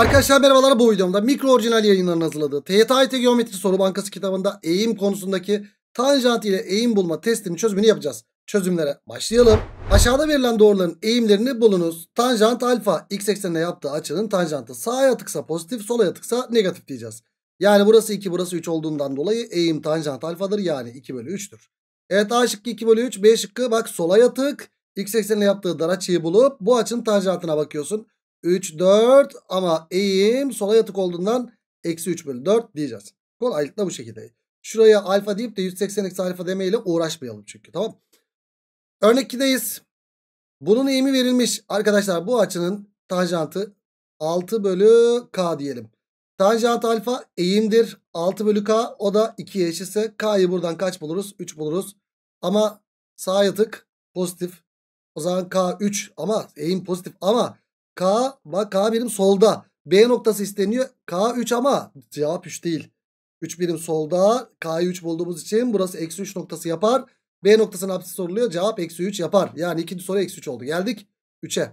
Arkadaşlar merhabalar bu videomda mikro orijinal yayınlarının hazırladığı TYT Geometri Soru Bankası kitabında eğim konusundaki tanjant ile eğim bulma testinin çözümünü yapacağız. Çözümlere başlayalım. Aşağıda verilen doğruların eğimlerini bulunuz. Tanjant alfa x eksenine yaptığı açının tanjantı sağa yatıksa pozitif sola yatıksa negatif diyeceğiz. Yani burası 2 burası 3 olduğundan dolayı eğim tanjant alfadır yani 2 bölü 3'tür. Evet A şıkkı 2 bölü 3 B şıkkı bak sola yatık x eksenine yaptığı dar açıyı bulup bu açının tanjantına bakıyorsun. 3, 4 ama eğim sola yatık olduğundan eksi 3 bölü 4 diyeceğiz. Kolaylıkla bu şekilde. Şuraya alfa deyip de 180 eksi alfa demeyle uğraşmayalım çünkü tamam. Örnek 2'deyiz. Bunun eğimi verilmiş. Arkadaşlar bu açının tanjantı 6 bölü k diyelim. Tanjant alfa eğimdir. 6 bölü k o da 2'ye eşitse k'yı buradan kaç buluruz? 3 buluruz. Ama sağ yatık pozitif. O zaman k 3 ama eğim pozitif ama K bak K birim solda. B noktası isteniyor. K 3 ama cevap 3 değil. 3 birim solda. K'yı 3 bulduğumuz için burası eksi 3 noktası yapar. B noktasının apsisi soruluyor. Cevap eksi 3 yapar. Yani ikinci soru eksi 3 oldu. Geldik 3'e.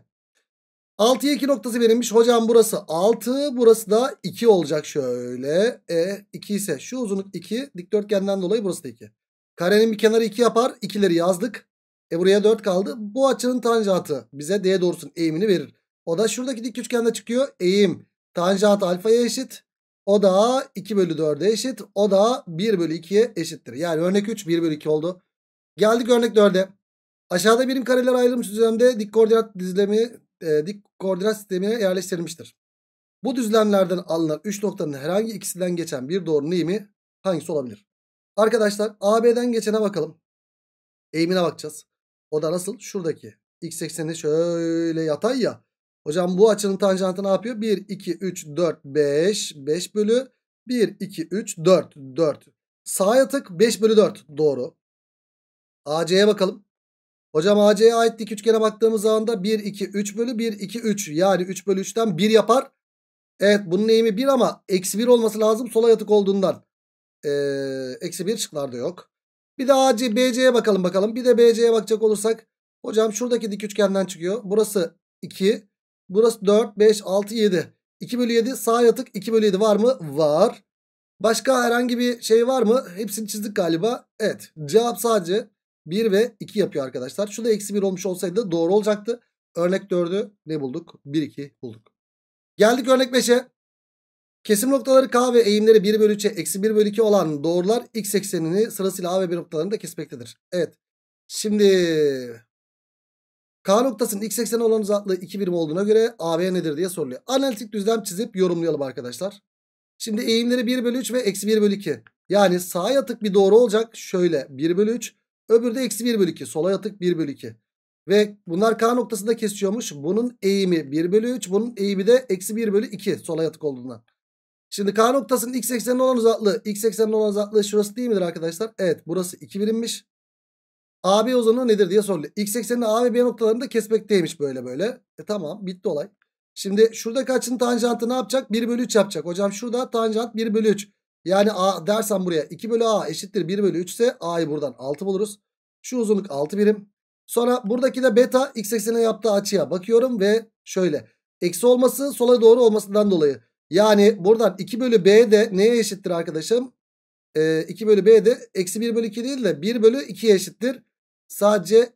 6'ya 2 noktası verilmiş. Hocam burası 6. Burası da 2 olacak şöyle. E 2 ise şu uzunluk 2. Dikdörtgenden dolayı burası da 2. Karenin bir kenarı 2 yapar. 2'leri yazdık. E buraya 4 kaldı. Bu açının tanjantı bize D doğrusunun eğimini verir. O da şuradaki dik üçgende çıkıyor. Eğim tanjant alfaya eşit. O da 2 bölü 4'e eşit. O da 1 bölü 2'ye eşittir. Yani örnek 3 1 bölü 2 oldu. Geldik örnek 4'e. Aşağıda birim kareler ayrılmış düzlemde dik koordinat dizilemi e, dik koordinat sistemine yerleştirilmiştir. Bu düzlemlerden alınan 3 noktanın herhangi ikisinden geçen bir doğrunun eğimi hangisi olabilir? Arkadaşlar AB'den geçene bakalım. Eğimine bakacağız. O da nasıl? Şuradaki. X ekseni şöyle yatay ya. Hocam bu açının tanjantı ne yapıyor? 1, 2, 3, 4, 5. 5 bölü 1, 2, 3, 4. 4. Sağa yatık 5 bölü 4. Doğru. AC'ye bakalım. Hocam AC'ye ait dik üçgene baktığımız zaman da 1, 2, 3 bölü 1, 2, 3. Yani 3 bölü 3'ten 1 yapar. Evet bunun eğimi 1 ama eksi 1 olması lazım sola yatık olduğundan. Ee, eksi 1 şıklarda yok. Bir de AC, BC'ye bakalım bakalım. Bir de BC'ye bakacak olursak. Hocam şuradaki dik üçgenden çıkıyor. Burası 2. Burası 4, 5, 6, 7. 2 bölü 7 sağ yatık 2 bölü 7 var mı? Var. Başka herhangi bir şey var mı? Hepsini çizdik galiba. Evet. Cevap sadece 1 ve 2 yapıyor arkadaşlar. Şurada eksi 1 olmuş olsaydı doğru olacaktı. Örnek 4'ü ne bulduk? 1, 2 bulduk. Geldik örnek 5'e. Kesim noktaları K ve eğimleri 1 bölü 3'e eksi 1 bölü 2 olan doğrular x eksenini sırasıyla A ve B noktalarında kesmektedir. Evet. Şimdi K noktasının x ekseni olan uzaklığı 2 birim olduğuna göre AB nedir diye soruluyor. Analitik düzlem çizip yorumlayalım arkadaşlar. Şimdi eğimleri 1 bölü 3 ve eksi 1 bölü 2. Yani sağa yatık bir doğru olacak. Şöyle 1 bölü 3. Öbürü de eksi 1 bölü 2. Sola yatık 1 bölü 2. Ve bunlar K noktasında kesişiyormuş. Bunun eğimi 1 bölü 3. Bunun eğimi de eksi 1 bölü 2. Sola yatık olduğundan. Şimdi K noktasının x eksenine olan uzaklığı. X eksenine olan uzaklığı şurası değil midir arkadaşlar? Evet burası 2 birimmiş. AB uzunluğu nedir diye soruluyor. X eksenini A ve B noktalarını noktalarında kesmekteymiş böyle böyle. E tamam bitti olay. Şimdi şurada açının tanjantı ne yapacak? 1 bölü 3 yapacak. Hocam şurada tanjant 1 bölü 3. Yani A dersen buraya 2 bölü A eşittir 1 bölü 3 ise A'yı buradan 6 buluruz. Şu uzunluk 6 birim. Sonra buradaki de beta x eksenine yaptığı açıya bakıyorum ve şöyle. Eksi olması sola doğru olmasından dolayı. Yani buradan 2 bölü B de neye eşittir arkadaşım? Ee, 2 bölü B de eksi 1 bölü 2 değil de 1 bölü 2'ye eşittir. Sadece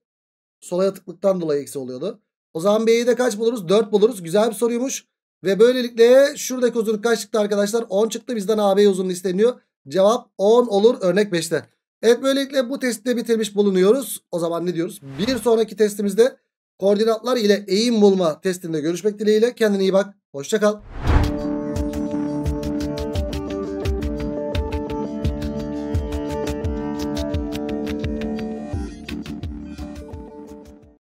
solaya tıklıktan dolayı eksi oluyordu. O zaman B'yi de kaç buluruz? 4 buluruz. Güzel bir soruymuş. Ve böylelikle şuradaki uzunluk kaç çıktı arkadaşlar? 10 çıktı. Bizden AB uzunluğu isteniyor. Cevap 10 olur. Örnek 5'te. Evet böylelikle bu testi de bitirmiş bulunuyoruz. O zaman ne diyoruz? Bir sonraki testimizde koordinatlar ile eğim bulma testinde görüşmek dileğiyle. Kendine iyi bak. Hoşçakal.